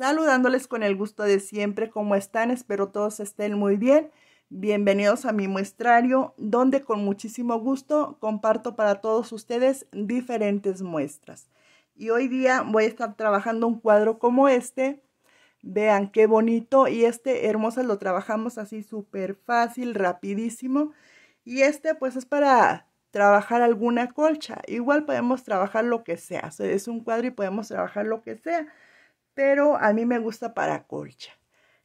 saludándoles con el gusto de siempre. ¿Cómo están? Espero todos estén muy bien. Bienvenidos a mi muestrario, donde con muchísimo gusto comparto para todos ustedes diferentes muestras. Y hoy día voy a estar trabajando un cuadro como este. Vean qué bonito. Y este, hermoso lo trabajamos así súper fácil, rapidísimo. Y este, pues, es para trabajar alguna colcha. Igual podemos trabajar lo que sea. sea es un cuadro y podemos trabajar lo que sea pero a mí me gusta para colcha.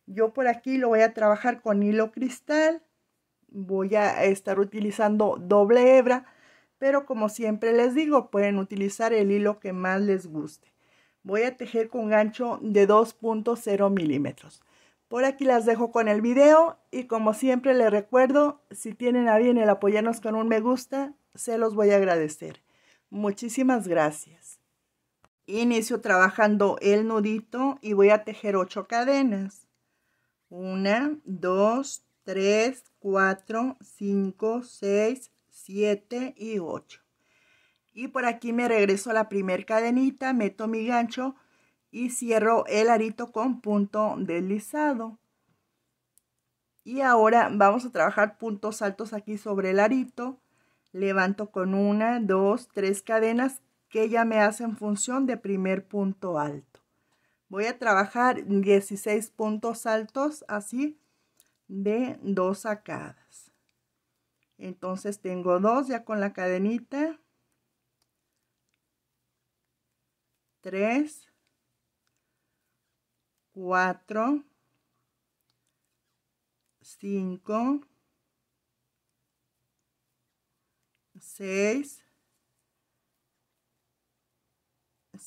Yo por aquí lo voy a trabajar con hilo cristal, voy a estar utilizando doble hebra, pero como siempre les digo, pueden utilizar el hilo que más les guste. Voy a tejer con gancho de 2.0 milímetros. Por aquí las dejo con el video y como siempre les recuerdo, si tienen a bien el apoyarnos con un me gusta, se los voy a agradecer. Muchísimas gracias. Inicio trabajando el nudito y voy a tejer 8 cadenas. 1, 2, 3, 4, 5, 6, 7 y 8. Y por aquí me regreso a la primer cadenita, meto mi gancho y cierro el arito con punto deslizado. Y ahora vamos a trabajar puntos altos aquí sobre el arito. Levanto con una, dos, tres cadenas que ella me hace en función de primer punto alto. Voy a trabajar 16 puntos altos así de dos sacadas. Entonces tengo dos ya con la cadenita. Tres. Cuatro. Cinco. Seis.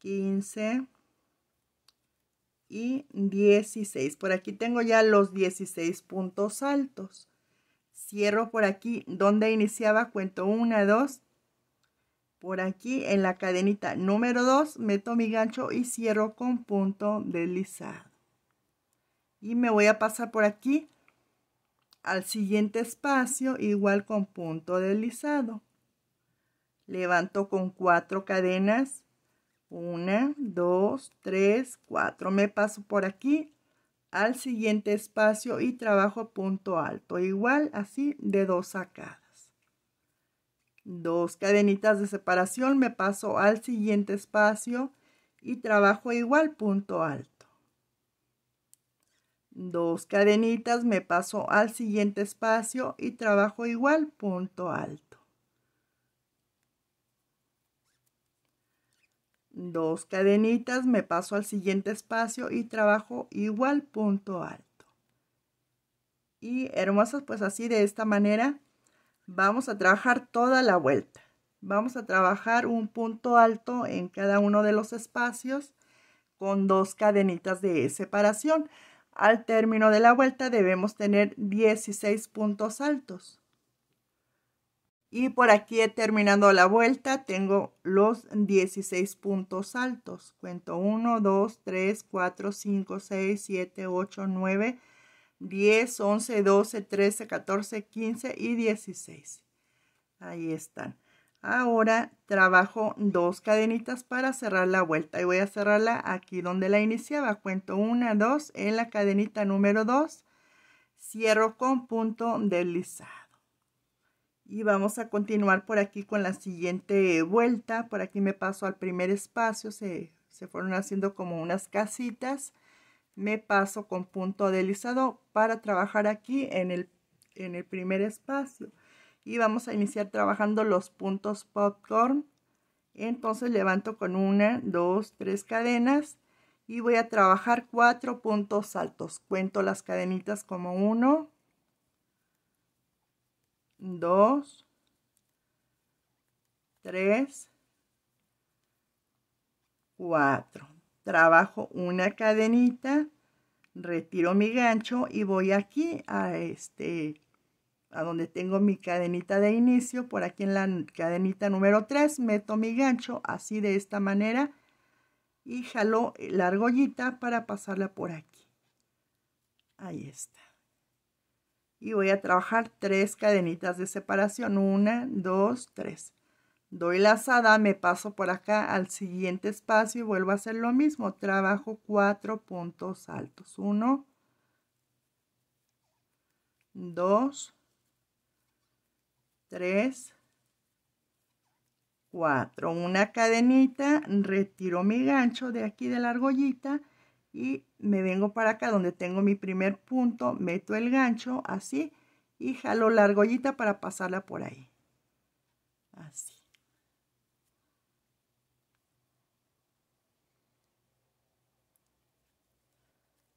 15 y 16. Por aquí tengo ya los 16 puntos altos. Cierro por aquí donde iniciaba, cuento 1, 2. Por aquí en la cadenita número 2 meto mi gancho y cierro con punto deslizado. Y me voy a pasar por aquí al siguiente espacio igual con punto deslizado. Levanto con cuatro cadenas una, dos, tres, cuatro. Me paso por aquí al siguiente espacio y trabajo punto alto. Igual así de dos sacadas. Dos cadenitas de separación. Me paso al siguiente espacio y trabajo igual punto alto. Dos cadenitas. Me paso al siguiente espacio y trabajo igual punto alto. dos cadenitas, me paso al siguiente espacio y trabajo igual punto alto. Y hermosas, pues así de esta manera vamos a trabajar toda la vuelta. Vamos a trabajar un punto alto en cada uno de los espacios con dos cadenitas de separación. Al término de la vuelta debemos tener 16 puntos altos. Y por aquí terminando la vuelta, tengo los 16 puntos altos. Cuento 1, 2, 3, 4, 5, 6, 7, 8, 9, 10, 11, 12, 13, 14, 15 y 16. Ahí están. Ahora trabajo dos cadenitas para cerrar la vuelta y voy a cerrarla aquí donde la iniciaba. Cuento 1, 2 en la cadenita número 2. Cierro con punto deslizar y vamos a continuar por aquí con la siguiente vuelta. Por aquí me paso al primer espacio, se, se fueron haciendo como unas casitas. Me paso con punto deslizado para trabajar aquí en el, en el primer espacio. Y vamos a iniciar trabajando los puntos popcorn. Entonces levanto con una, dos, tres cadenas y voy a trabajar cuatro puntos altos. Cuento las cadenitas como uno, 2, 3, 4. Trabajo una cadenita, retiro mi gancho y voy aquí a este a donde tengo mi cadenita de inicio, por aquí en la cadenita número 3, meto mi gancho así de esta manera y jalo la argollita para pasarla por aquí. Ahí está y voy a trabajar tres cadenitas de separación. Una, dos, tres. Doy lazada, me paso por acá al siguiente espacio y vuelvo a hacer lo mismo. Trabajo cuatro puntos altos. Uno, dos, tres, cuatro. Una cadenita, retiro mi gancho de aquí de la argollita y me vengo para acá donde tengo mi primer punto, meto el gancho así y jalo la argollita para pasarla por ahí. Así.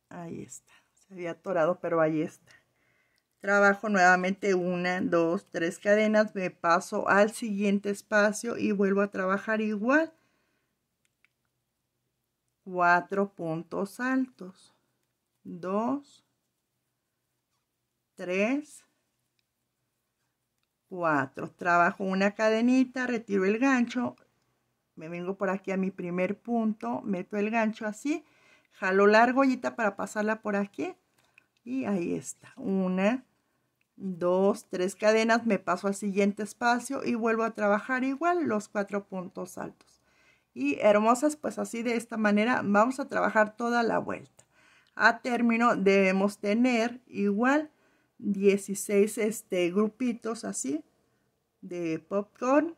Ahí está. Se había atorado, pero ahí está. Trabajo nuevamente una, dos, tres cadenas, me paso al siguiente espacio y vuelvo a trabajar igual cuatro puntos altos. Dos, tres, cuatro. Trabajo una cadenita, retiro el gancho, me vengo por aquí a mi primer punto, meto el gancho así, jalo la argollita para pasarla por aquí y ahí está. Una, dos, tres cadenas, me paso al siguiente espacio y vuelvo a trabajar igual los cuatro puntos altos y hermosas, pues así de esta manera vamos a trabajar toda la vuelta. A término debemos tener igual 16 este, grupitos así de popcorn,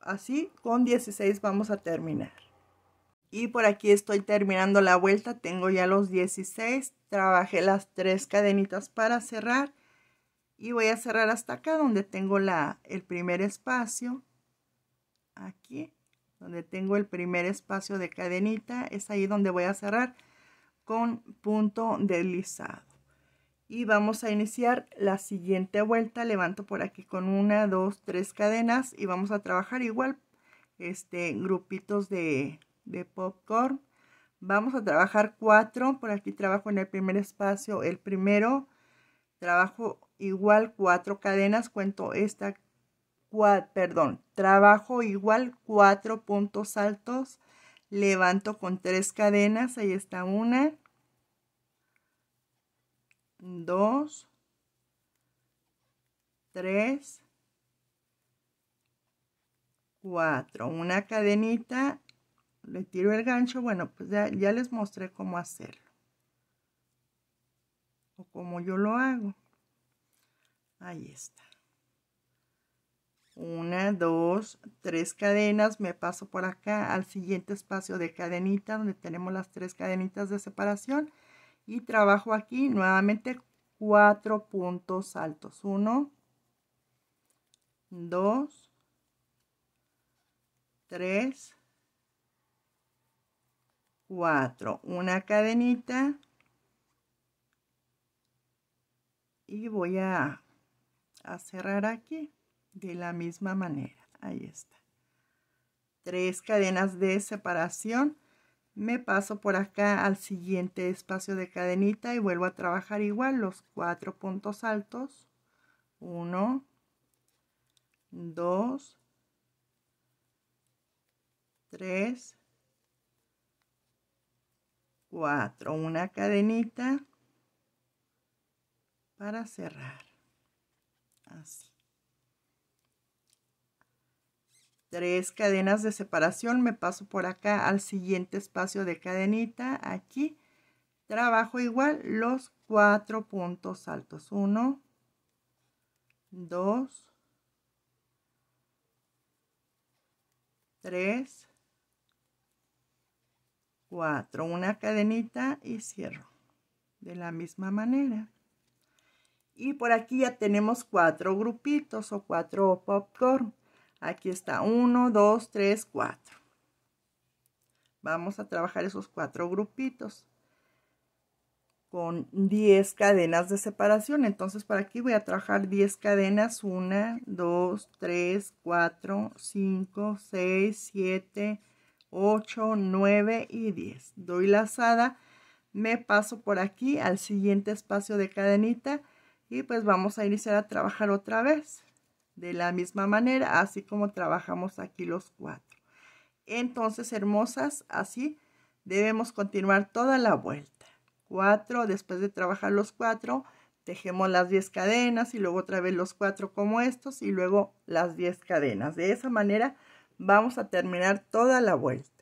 así con 16 vamos a terminar. Y por aquí estoy terminando la vuelta, tengo ya los 16, trabajé las tres cadenitas para cerrar y voy a cerrar hasta acá donde tengo la, el primer espacio, aquí donde tengo el primer espacio de cadenita, es ahí donde voy a cerrar con punto deslizado. Y vamos a iniciar la siguiente vuelta, levanto por aquí con una, dos, tres cadenas y vamos a trabajar igual, este, grupitos de, de popcorn. Vamos a trabajar cuatro, por aquí trabajo en el primer espacio, el primero, trabajo igual cuatro cadenas, cuento esta perdón, trabajo igual cuatro puntos altos, levanto con tres cadenas, ahí está una, dos, tres, cuatro, una cadenita, le tiro el gancho, bueno, pues ya, ya les mostré cómo hacerlo, o cómo yo lo hago, ahí está una, dos, tres cadenas, me paso por acá al siguiente espacio de cadenita donde tenemos las tres cadenitas de separación y trabajo aquí nuevamente cuatro puntos altos, uno, dos, tres, cuatro, una cadenita y voy a, cerrar aquí de la misma manera. Ahí está. Tres cadenas de separación. Me paso por acá al siguiente espacio de cadenita y vuelvo a trabajar igual los cuatro puntos altos. Uno, dos, tres, cuatro. Una cadenita para cerrar. Así. tres cadenas de separación, me paso por acá al siguiente espacio de cadenita, aquí trabajo igual los cuatro puntos altos, uno, dos, tres, cuatro, una cadenita y cierro de la misma manera. Y por aquí ya tenemos cuatro grupitos o cuatro popcorn Aquí está 1, 2, 3, 4. Vamos a trabajar esos cuatro grupitos con 10 cadenas de separación. Entonces, para aquí voy a trabajar 10 cadenas. 1, 2, 3, 4, 5, 6, 7, 8, 9 y 10. Doy la lazada, me paso por aquí al siguiente espacio de cadenita y pues vamos a iniciar a trabajar otra vez de la misma manera, así como trabajamos aquí los cuatro. Entonces, hermosas, así debemos continuar toda la vuelta. Cuatro, después de trabajar los cuatro, tejemos las 10 cadenas y luego otra vez los cuatro como estos y luego las 10 cadenas. De esa manera vamos a terminar toda la vuelta.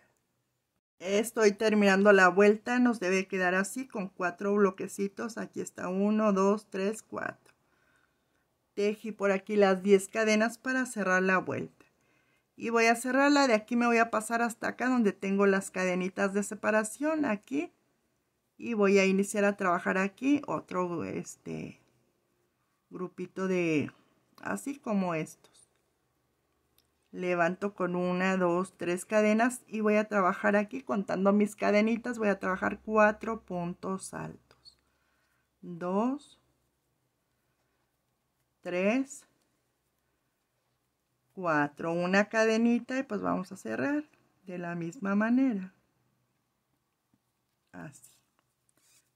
Estoy terminando la vuelta, nos debe quedar así con cuatro bloquecitos. Aquí está 1, 2, 3, 4 teje por aquí las 10 cadenas para cerrar la vuelta y voy a cerrarla de aquí me voy a pasar hasta acá donde tengo las cadenitas de separación aquí y voy a iniciar a trabajar aquí otro este grupito de así como estos levanto con una dos tres cadenas y voy a trabajar aquí contando mis cadenitas voy a trabajar cuatro puntos altos dos 3, 4, una cadenita y pues vamos a cerrar de la misma manera. Así.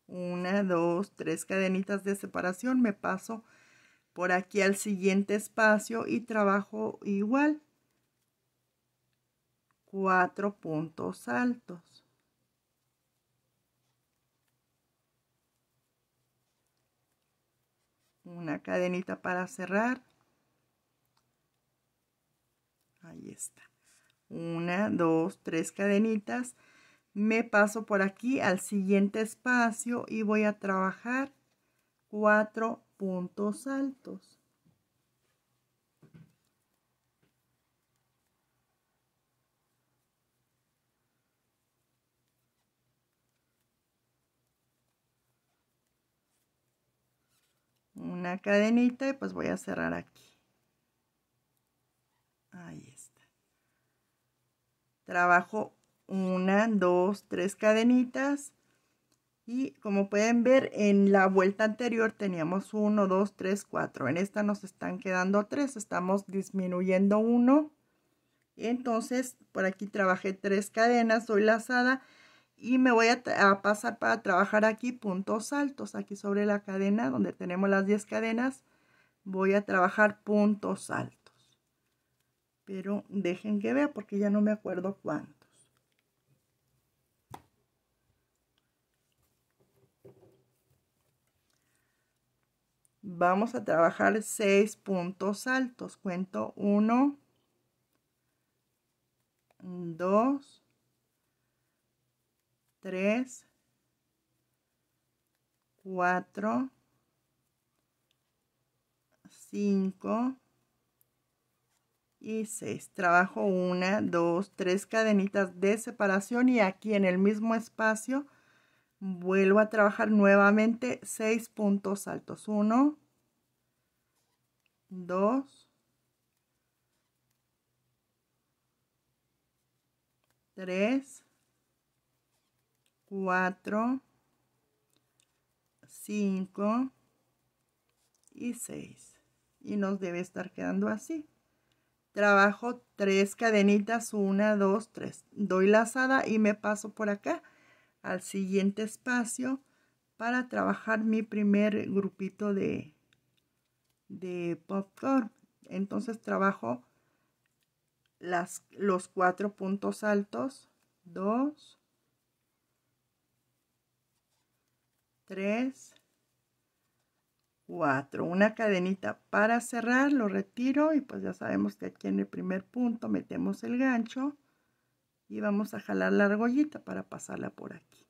Una, dos, tres cadenitas de separación. Me paso por aquí al siguiente espacio y trabajo igual. Cuatro puntos altos. una cadenita para cerrar. Ahí está. Una, dos, tres cadenitas. Me paso por aquí al siguiente espacio y voy a trabajar cuatro puntos altos. cadenita y pues voy a cerrar aquí. Ahí está. Trabajo una, dos, tres cadenitas. Y como pueden ver, en la vuelta anterior teníamos uno dos tres cuatro En esta nos están quedando tres Estamos disminuyendo uno Entonces, por aquí trabajé tres cadenas, doy lazada y me voy a, pasar para trabajar aquí puntos altos, aquí sobre la cadena donde tenemos las 10 cadenas, voy a trabajar puntos altos. Pero dejen que vea porque ya no me acuerdo cuántos. Vamos a trabajar 6 puntos altos. Cuento 1, 2, 3, 4, 5 y 6. Trabajo 1, 2, 3 cadenitas de separación y aquí en el mismo espacio vuelvo a trabajar nuevamente 6 puntos altos. 1, 2, 3, 4, 5 y 6. Y nos debe estar quedando así. Trabajo 3 cadenitas, 1, 2, 3. Doy lazada y me paso por acá al siguiente espacio para trabajar mi primer grupito de, de popcorn. Entonces trabajo las, los cuatro puntos altos, 2, 3, 4. Una cadenita para cerrar, lo retiro y pues ya sabemos que aquí en el primer punto metemos el gancho y vamos a jalar la argollita para pasarla por aquí.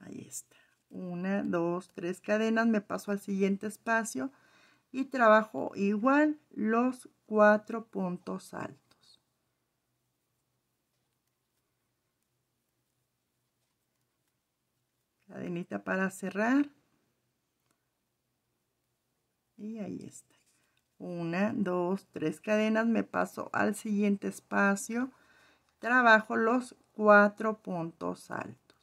Ahí está. Una, dos, tres cadenas, me paso al siguiente espacio y trabajo igual los cuatro puntos altos. cadenita para cerrar y ahí está una dos tres cadenas me paso al siguiente espacio trabajo los cuatro puntos altos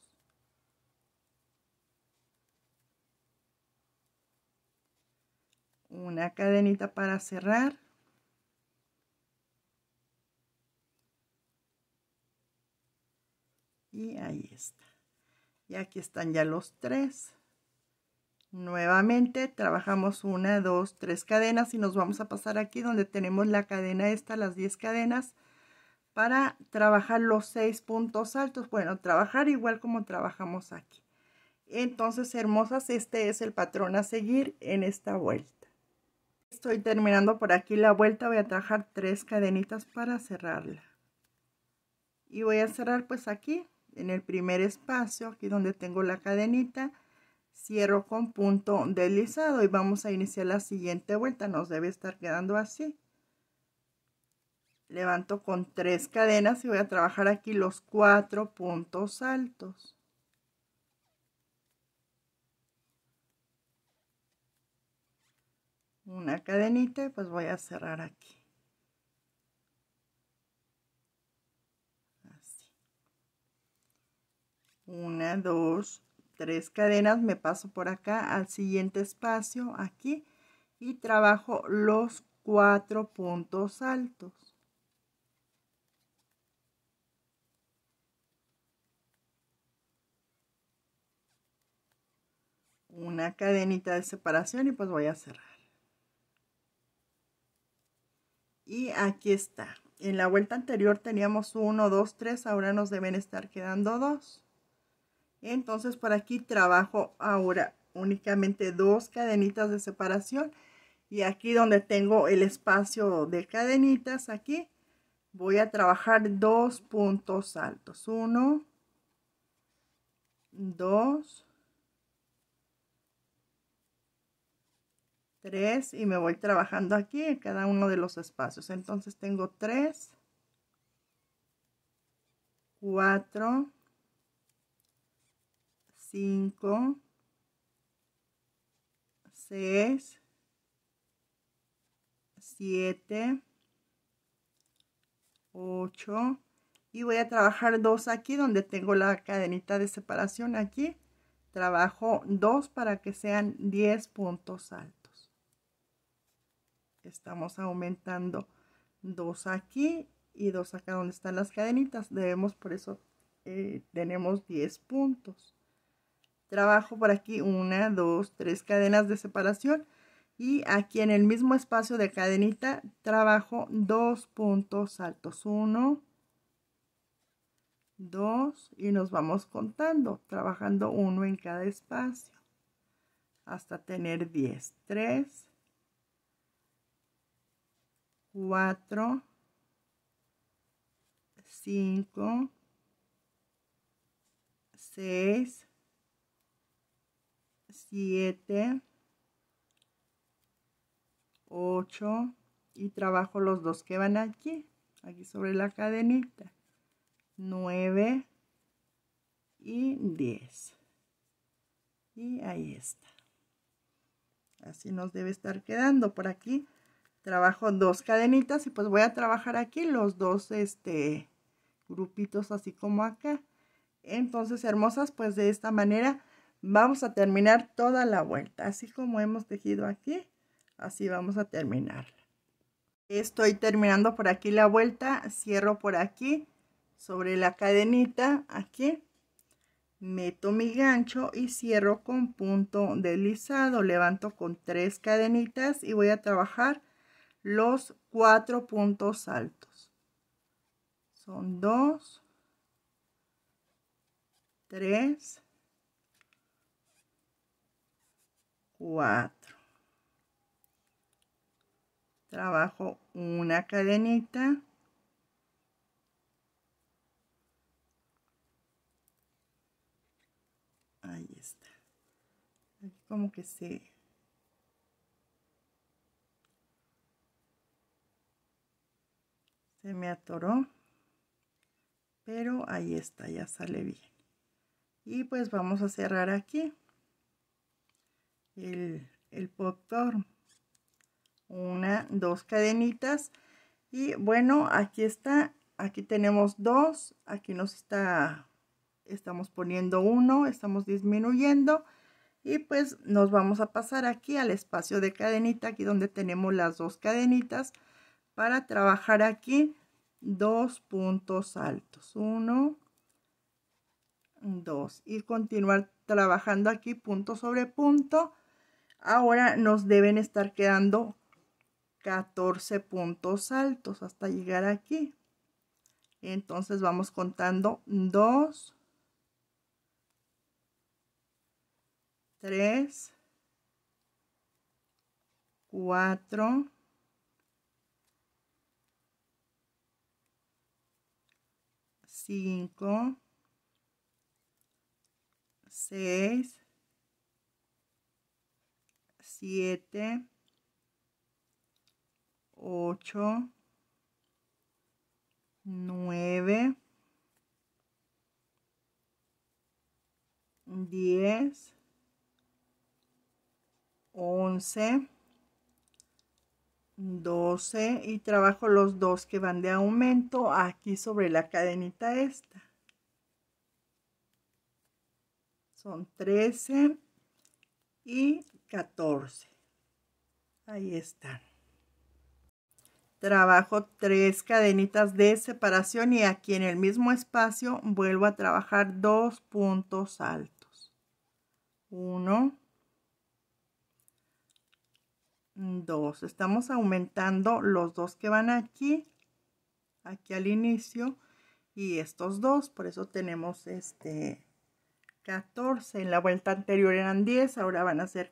una cadenita para cerrar y ahí está y aquí están ya los tres nuevamente trabajamos una dos tres cadenas y nos vamos a pasar aquí donde tenemos la cadena esta las diez cadenas para trabajar los seis puntos altos bueno trabajar igual como trabajamos aquí entonces hermosas este es el patrón a seguir en esta vuelta estoy terminando por aquí la vuelta voy a trabajar tres cadenitas para cerrarla y voy a cerrar pues aquí en el primer espacio, aquí donde tengo la cadenita, cierro con punto deslizado y vamos a iniciar la siguiente vuelta. Nos debe estar quedando así. Levanto con tres cadenas y voy a trabajar aquí los cuatro puntos altos. Una cadenita pues voy a cerrar aquí. una, dos, tres cadenas, me paso por acá al siguiente espacio, aquí, y trabajo los cuatro puntos altos. Una cadenita de separación y pues voy a cerrar. Y aquí está. En la vuelta anterior teníamos uno, dos, tres, ahora nos deben estar quedando dos. Entonces por aquí trabajo ahora únicamente dos cadenitas de separación. Y aquí donde tengo el espacio de cadenitas, aquí voy a trabajar dos puntos altos. Uno, dos, tres y me voy trabajando aquí en cada uno de los espacios. Entonces tengo tres, cuatro, 5, 6, 7, 8 y voy a trabajar dos aquí donde tengo la cadenita de separación aquí trabajo dos para que sean 10 puntos altos estamos aumentando dos aquí y dos acá donde están las cadenitas debemos por eso eh, tenemos 10 puntos trabajo por aquí una, dos, tres cadenas de separación y aquí en el mismo espacio de cadenita trabajo dos puntos altos, uno, dos y nos vamos contando, trabajando uno en cada espacio hasta tener diez. Tres. Cuatro. Cinco. Seis. 7, 8 y trabajo los dos que van aquí, aquí sobre la cadenita. 9 y 10. Y ahí está. Así nos debe estar quedando por aquí. Trabajo dos cadenitas y pues voy a trabajar aquí los dos este, grupitos así como acá. Entonces, hermosas, pues de esta manera vamos a terminar toda la vuelta. Así como hemos tejido aquí, así vamos a terminar. Estoy terminando por aquí la vuelta, cierro por aquí, sobre la cadenita, aquí. Meto mi gancho y cierro con punto deslizado. Levanto con tres cadenitas y voy a trabajar los cuatro puntos altos. Son dos, tres, cuatro trabajo una cadenita ahí está aquí como que se se me atoró pero ahí está ya sale bien y pues vamos a cerrar aquí el, el una dos cadenitas y bueno aquí está aquí tenemos dos aquí nos está estamos poniendo uno estamos disminuyendo y pues nos vamos a pasar aquí al espacio de cadenita aquí donde tenemos las dos cadenitas para trabajar aquí dos puntos altos uno dos y continuar trabajando aquí punto sobre punto Ahora nos deben estar quedando 14 puntos altos hasta llegar aquí. Entonces vamos contando 2, 3, 4, 5, 6, 7, 8, 9, 10, 11, 12 y trabajo los dos que van de aumento aquí sobre la cadenita esta. Son 13 y 14. Ahí están. Trabajo tres cadenitas de separación y aquí en el mismo espacio vuelvo a trabajar dos puntos altos. 1. 2. Estamos aumentando los dos que van aquí, aquí al inicio y estos dos. Por eso tenemos este 14. En la vuelta anterior eran 10, ahora van a ser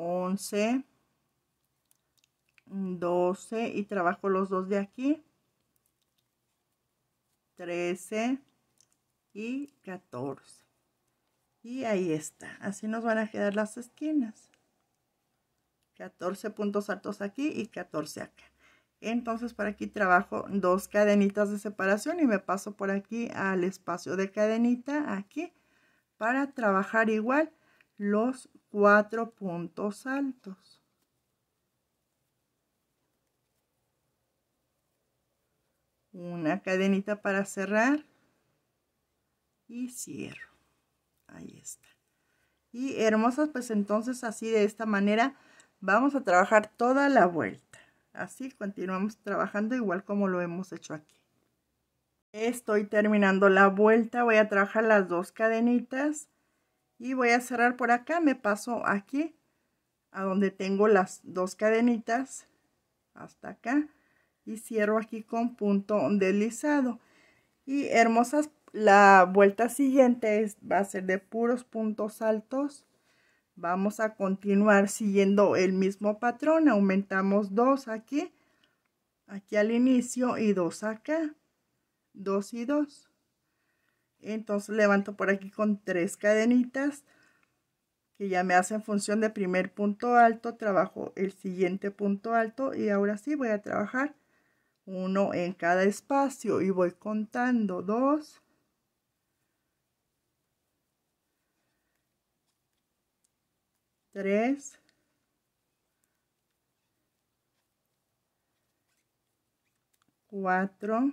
11, 12 y trabajo los dos de aquí, 13 y 14. Y ahí está, así nos van a quedar las esquinas. 14 puntos altos aquí y 14 acá. Entonces por aquí trabajo dos cadenitas de separación y me paso por aquí al espacio de cadenita aquí para trabajar igual los cuatro puntos altos. Una cadenita para cerrar y cierro. Ahí está. Y hermosas, pues entonces así de esta manera vamos a trabajar toda la vuelta. Así continuamos trabajando igual como lo hemos hecho aquí. Estoy terminando la vuelta, voy a trabajar las dos cadenitas y voy a cerrar por acá me paso aquí a donde tengo las dos cadenitas hasta acá y cierro aquí con punto deslizado y hermosas la vuelta siguiente va a ser de puros puntos altos vamos a continuar siguiendo el mismo patrón aumentamos dos aquí aquí al inicio y dos acá dos y dos entonces levanto por aquí con tres cadenitas que ya me hacen función de primer punto alto, trabajo el siguiente punto alto y ahora sí voy a trabajar uno en cada espacio y voy contando dos, tres, cuatro,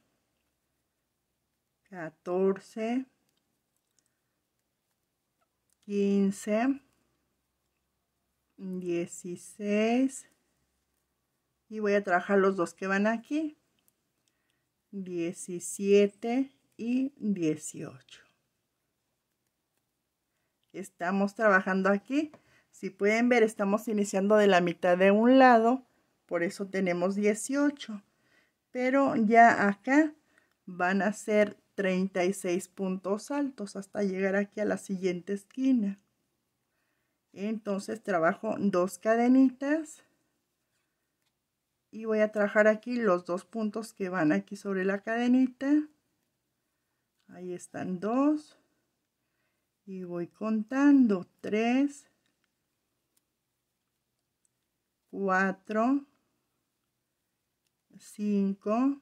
14, 15, 16 y voy a trabajar los dos que van aquí 17 y 18 estamos trabajando aquí si pueden ver estamos iniciando de la mitad de un lado por eso tenemos 18 pero ya acá van a ser 36 puntos altos hasta llegar aquí a la siguiente esquina. Entonces trabajo dos cadenitas y voy a trabajar aquí los dos puntos que van aquí sobre la cadenita. Ahí están dos y voy contando tres cuatro cinco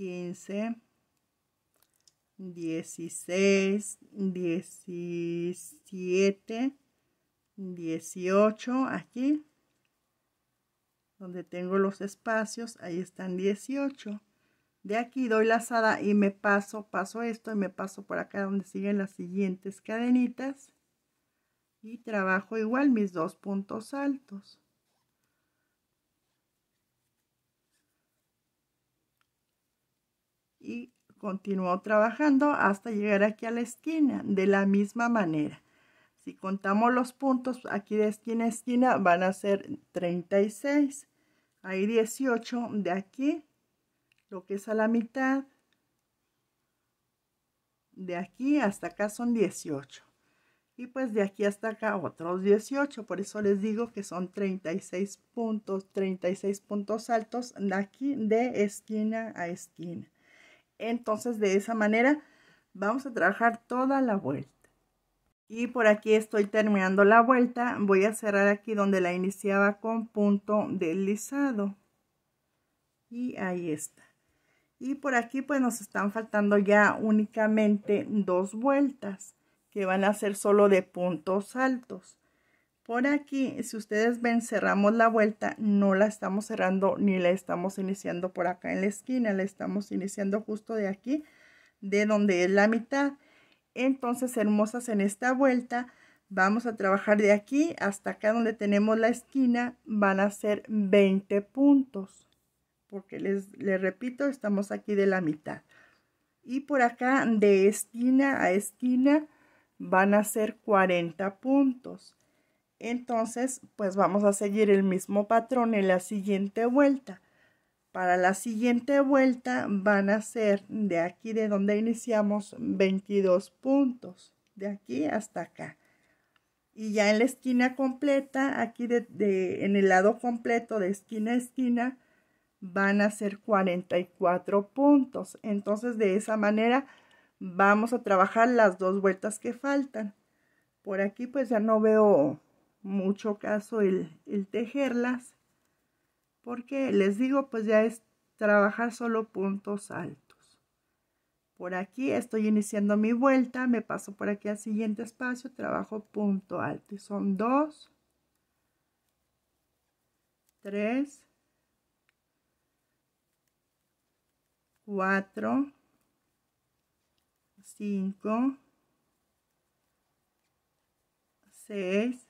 15, 16, 17, 18, aquí, donde tengo los espacios, ahí están 18. De aquí doy lazada y me paso, paso esto y me paso por acá donde siguen las siguientes cadenitas. Y trabajo igual mis dos puntos altos. y continuó trabajando hasta llegar aquí a la esquina de la misma manera. Si contamos los puntos aquí de esquina a esquina van a ser 36. Hay 18 de aquí, lo que es a la mitad. De aquí hasta acá son 18. Y pues de aquí hasta acá otros 18. Por eso les digo que son 36 puntos, 36 puntos altos de aquí de esquina a esquina. Entonces de esa manera vamos a trabajar toda la vuelta. Y por aquí estoy terminando la vuelta. Voy a cerrar aquí donde la iniciaba con punto deslizado. Y ahí está. Y por aquí pues nos están faltando ya únicamente dos vueltas que van a ser solo de puntos altos. Por aquí, si ustedes ven, cerramos la vuelta, no la estamos cerrando ni la estamos iniciando por acá en la esquina, la estamos iniciando justo de aquí, de donde es la mitad. Entonces, hermosas, en esta vuelta vamos a trabajar de aquí hasta acá donde tenemos la esquina, van a ser 20 puntos. Porque les, repito, estamos aquí de la mitad. Y por acá, de esquina a esquina, van a ser 40 puntos. Entonces, pues vamos a seguir el mismo patrón en la siguiente vuelta. Para la siguiente vuelta van a ser de aquí de donde iniciamos 22 puntos, de aquí hasta acá. Y ya en la esquina completa, aquí de, en el lado completo de esquina a esquina, van a ser 44 puntos. Entonces de esa manera vamos a trabajar las dos vueltas que faltan. Por aquí pues ya no veo mucho caso el, tejerlas, porque les digo, pues ya es trabajar solo puntos altos. Por aquí estoy iniciando mi vuelta, me paso por aquí al siguiente espacio, trabajo punto alto y son 2, 3, 4, 5, 6,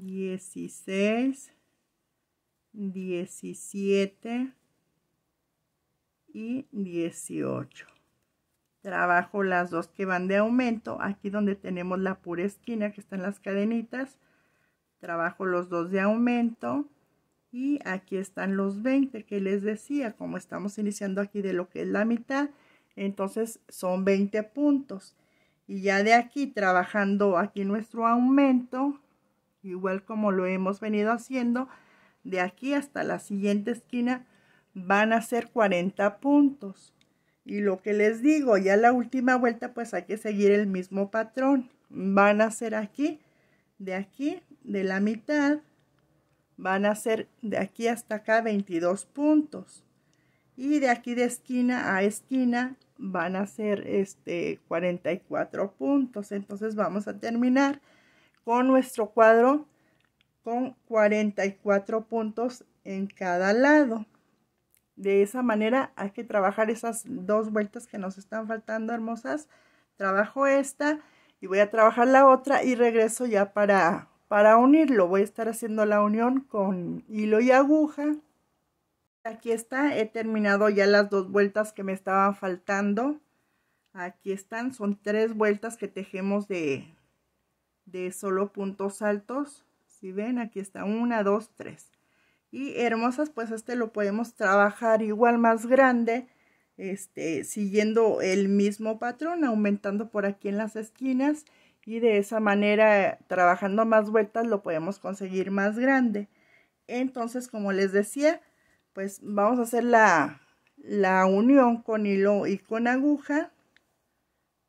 16 17 y 18 Trabajo las dos que van de aumento, aquí donde tenemos la pura esquina que están las cadenitas. Trabajo los dos de aumento y aquí están los 20 que les decía, como estamos iniciando aquí de lo que es la mitad, entonces son 20 puntos. Y ya de aquí, trabajando aquí nuestro aumento, igual como lo hemos venido haciendo, de aquí hasta la siguiente esquina van a ser 40 puntos. Y lo que les digo, ya la última vuelta pues hay que seguir el mismo patrón. Van a ser aquí, de aquí, de la mitad, van a ser de aquí hasta acá 22 puntos. Y de aquí de esquina a esquina van a ser este 44 puntos. Entonces vamos a terminar con nuestro cuadro con 44 puntos en cada lado. De esa manera hay que trabajar esas dos vueltas que nos están faltando, hermosas. Trabajo esta y voy a trabajar la otra y regreso ya para, para unirlo. Voy a estar haciendo la unión con hilo y aguja. Aquí está, he terminado ya las dos vueltas que me estaban faltando. Aquí están, son tres vueltas que tejemos de, de solo puntos altos. Si ven, aquí está una, dos, tres. Y hermosas, pues este lo podemos trabajar igual más grande, este, siguiendo el mismo patrón, aumentando por aquí en las esquinas y de esa manera, trabajando más vueltas, lo podemos conseguir más grande. Entonces, como les decía, pues vamos a hacer la, la unión con hilo y con aguja.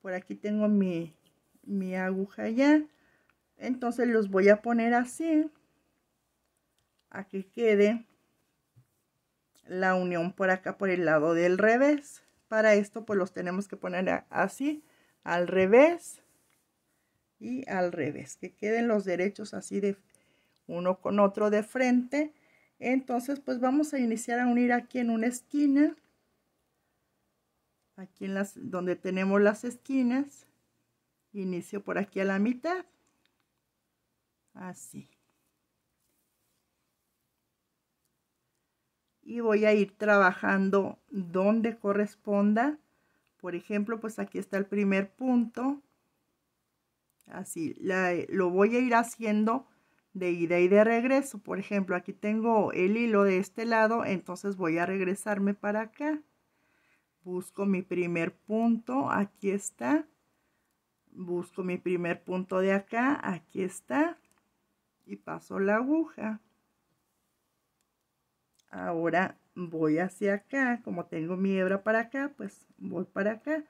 Por aquí tengo mi, mi aguja ya. Entonces los voy a poner así. A que quede la unión por acá, por el lado del revés. Para esto pues los tenemos que poner así, al revés y al revés. Que queden los derechos así de uno con otro de frente. Entonces pues vamos a iniciar a unir aquí en una esquina. Aquí en las, donde tenemos las esquinas. Inicio por aquí a la mitad así y voy a ir trabajando donde corresponda por ejemplo pues aquí está el primer punto así lo voy a ir haciendo de ida y de regreso por ejemplo aquí tengo el hilo de este lado entonces voy a regresarme para acá busco mi primer punto aquí está busco mi primer punto de acá aquí está y paso la aguja. Ahora voy hacia acá, como tengo mi hebra para acá, pues voy para acá.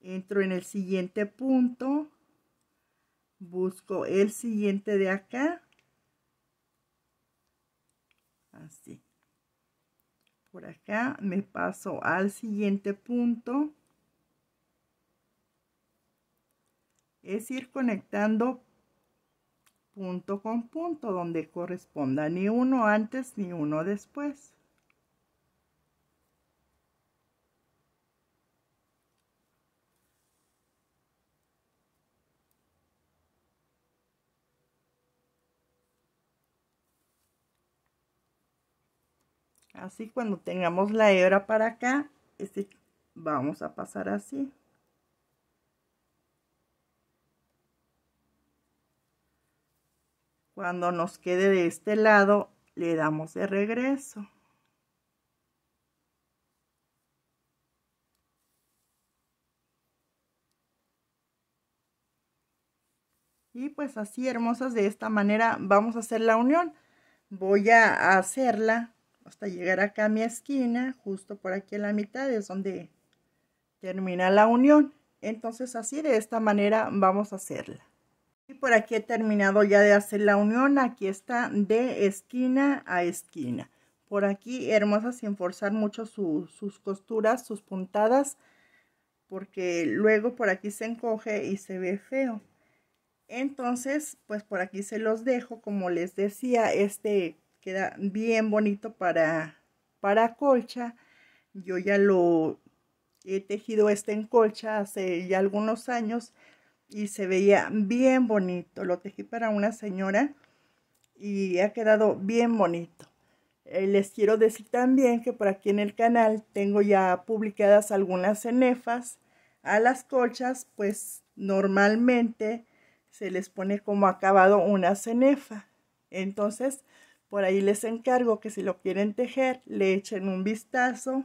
Entro en el siguiente punto, busco el siguiente de acá. Así. Por acá me paso al siguiente punto. Es ir conectando punto con punto donde corresponda ni uno antes ni uno después. Así cuando tengamos la hebra para acá, este, vamos a pasar así. Cuando nos quede de este lado, le damos de regreso. Y pues así, hermosas, de esta manera vamos a hacer la unión. Voy a hacerla hasta llegar acá a mi esquina, justo por aquí en la mitad es donde termina la unión. Entonces así, de esta manera vamos a hacerla. Y por aquí he terminado ya de hacer la unión. Aquí está de esquina a esquina. Por aquí, hermosa, sin forzar mucho sus costuras, sus puntadas. Porque luego por aquí se encoge y se ve feo. Entonces, pues por aquí se los dejo. Como les decía, este queda bien bonito para, para colcha. Yo ya lo he tejido este en colcha hace ya algunos años y se veía bien bonito. Lo tejí para una señora y ha quedado bien bonito. Eh, les quiero decir también que por aquí en el canal tengo ya publicadas algunas cenefas a las colchas, pues normalmente se les pone como acabado una cenefa. Entonces, por ahí les encargo que si lo quieren tejer, le echen un vistazo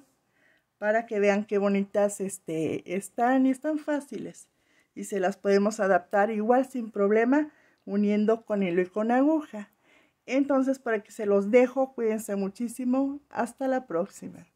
para que vean qué bonitas este, están y están fáciles y se las podemos adaptar igual sin problema uniendo con hilo y con aguja. Entonces, para que se los dejo, cuídense muchísimo. Hasta la próxima.